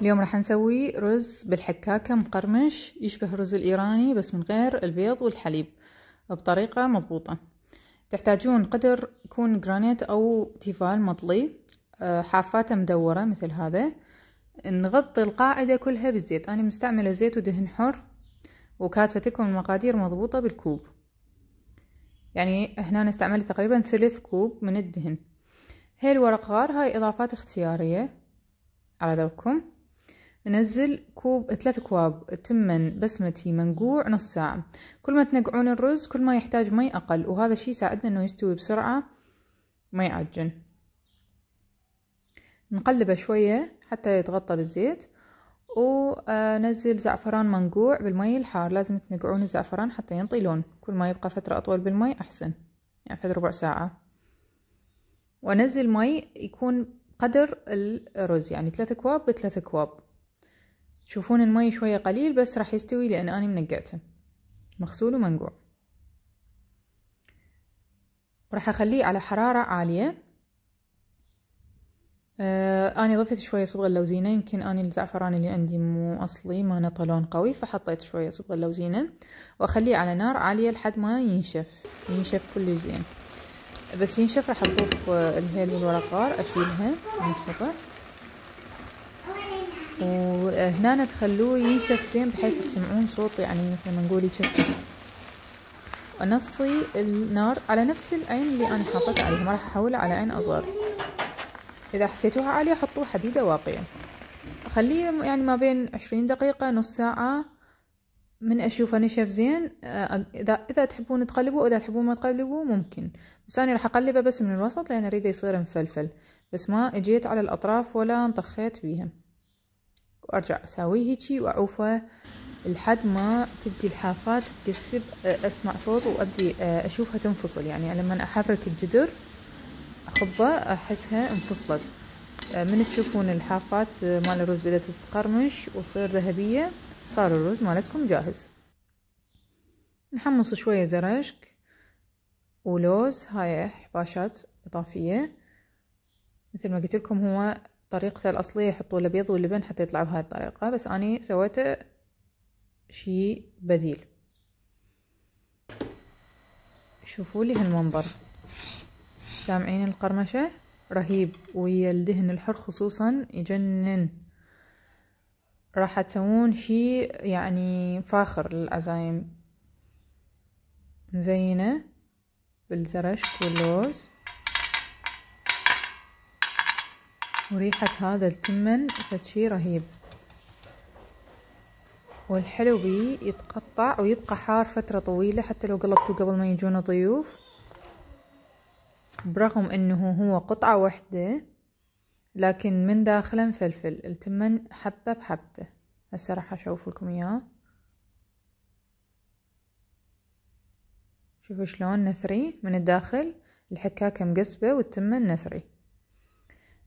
اليوم راح نسوي رز بالحكاكة مقرمش يشبه الرز الإيراني بس من غير البيض والحليب بطريقة مضبوطة تحتاجون قدر يكون جرانيت أو تيفال مطلي آه، حافاته مدورة مثل هذا نغطي القاعدة كلها بالزيت أنا مستعملة زيت ودهن حر وكاتبة المقادير مضبوطة بالكوب يعني هنا استعملت تقريبا ثلث كوب من الدهن هاي الورق غار هاي إضافات اختيارية على ذوقكم ننزل كوب ثلاث كواب تمن بسمتي منقوع نص ساعة كل ما تنقعون الرز كل ما يحتاج مي أقل وهذا الشي يساعدنا أنه يستوي بسرعة ما يعجن نقلبه شوية حتى يتغطى بالزيت ونزل زعفران منقوع بالمي الحار لازم تنقعون الزعفران حتى ينطي لون كل ما يبقى فترة أطول بالمي أحسن يعني فترة ربع ساعة وأنزل مي يكون قدر الرز يعني ثلاث كواب بثلاث كواب تشوفون المي شوية قليل بس راح يستوي لأن أنا منقعته مغسول ومنقوع وراح أخليه على حرارة عالية آه أنا ضفت شوية صبغة لوزينة يمكن أنا الزعفران اللي عندي مو أصلي ما نطلون قوي فحطيت شوية صبغة لوزينة وأخليه على نار عالية لحد ما ينشف ينشف كل زين بس ينشف راح أضيف آه، الهيل والورق غار أشيلها من السطح وهنا تخلوه ينشف زين بحيث تسمعون صوت يعني مثل ما نقول يشف ونصي النار على نفس العين اللي انا حاطتها عليها ما راح احولها على عين اصغر اذا حسيتوها عالية حطوا حديدة واقية اخليه يعني ما بين عشرين دقيقة نص ساعة من اشوفه نشف زين آه، اذا اذا تحبون تقلبوه اذا تحبون ما تقلبوه ممكن بس انا راح اقلبه بس من الوسط لان اريده يصير مفلفل بس ما اجيت على الاطراف ولا انطخيت بيها وارجع اساويه هيجي واعوفه لحد ما تبدي الحافات تقسب آه، اسمع صوت وابدي آه، اشوفها تنفصل يعني لما احرك الجدر اخبه احسها انفصلت آه، من تشوفون الحافات مال الرز بدأت تتقرمش وتصير ذهبية صار الرز مالتكم جاهز نحمص شوية زرشك ولوز هاي حباشات إضافية مثل ما قلت لكم هو طريقته الأصلية يحطوا الأبيض واللبن حتى يطلع بهاي الطريقة بس أني سويته شي بديل شوفوا لي هالمنظر سامعين القرمشة رهيب ويا الدهن الحر خصوصا يجنن راح تسوون شي يعني فاخر للعزايم نزينه بالزرشك واللوز وريحة هذا التمن فتشي رهيب والحلو بيه يتقطع ويبقى حار فترة طويلة حتى لو قلبته قبل ما يجونا ضيوف برغم انه هو قطعة واحدة لكن من داخله مفلفل التمن حبة بحبته هسه راح اشوف لكم اياه شوفوا شلون نثري من الداخل الحكاكة مقسبة والتمن نثري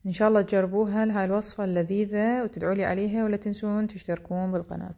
ان شاء الله تجربوها لهاي الوصفة اللذيذة وتدعوا لي عليها ولا تنسون تشتركون بالقناة